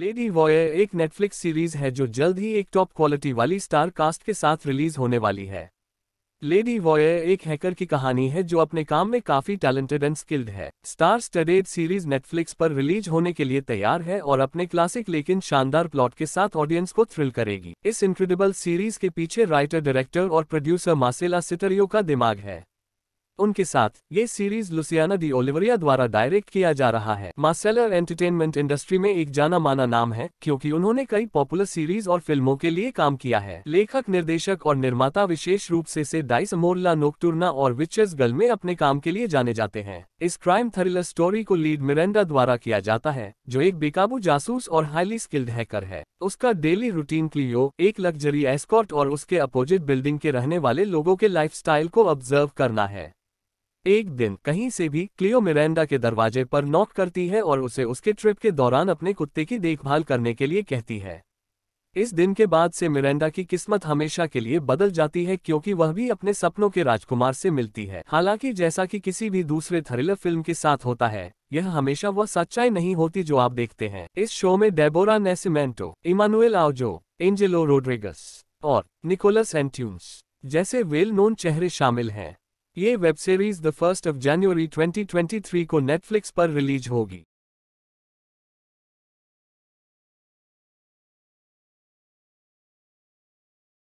lady वॉयर एक Netflix series है जो जल्द ही एक टॉप क्वालिटी वाली स्टार कास्ट के साथ रिलीज होने वाली है लेडी वॉयर एक हैकर की कहानी है जो अपने काम में काफी टैलेंटेड एंड स्किल्ड है स्टार स्टडेड सीरीज नेटफ्लिक्स पर रिलीज होने के लिए तैयार है और अपने क्लासिक लेकिन शानदार प्लॉट के साथ ऑडियंस को थ्रिल करेगी इस इनक्रेडिबल सीरीज के पीछे राइटर डायरेक्टर और प्रोड्यूसर मासेला सिटरियो का दिमाग है उनके साथ ये सीरीज लुसियाना दी ओलिवरिया द्वारा डायरेक्ट किया जा रहा है मार्सेलर एंटरटेनमेंट इंडस्ट्री में एक जाना माना नाम है क्योंकि उन्होंने कई पॉपुलर सीरीज और फिल्मों के लिए काम किया है लेखक निर्देशक और निर्माता विशेष रूप से से डाइस मोरला नोकटूर्ना और विचर्स गल में अपने काम के लिए जाने जाते हैं इस क्राइम थ्रिलर स्टोरी को लीड मिरेंडा द्वारा किया जाता है जो एक बेकाबू जासूस और हाईली स्किल्ड हैकर है उसका डेली रूटीन क्लियो एक लग्जरी एस्कॉर्ट और उसके अपोजिट बिल्डिंग के रहने वाले लोगों के लाइफस्टाइल को ऑब्जर्व करना है एक दिन कहीं से भी क्लियो मिरेंडा के दरवाजे पर नॉक करती है और उसे उसके ट्रिप के दौरान अपने कुत्ते की देखभाल करने के लिए कहती है इस दिन के बाद से मिरेंडा की किस्मत हमेशा के लिए बदल जाती है क्योंकि वह भी अपने सपनों के राजकुमार से मिलती है हालांकि जैसा कि किसी भी दूसरे थ्रिलर फिल्म के साथ होता है यह हमेशा वह सच्चाई नहीं होती जो आप देखते हैं इस शो में Debora Nascimento Emanuelle Araujo Angelo Rodrigues और निकोलस एंट्यून्स जैसे वेल नोन चेहरे शामिल हैं ये web series the first of January 2023 को नेटफ्लिक्स पर रिलीज होगी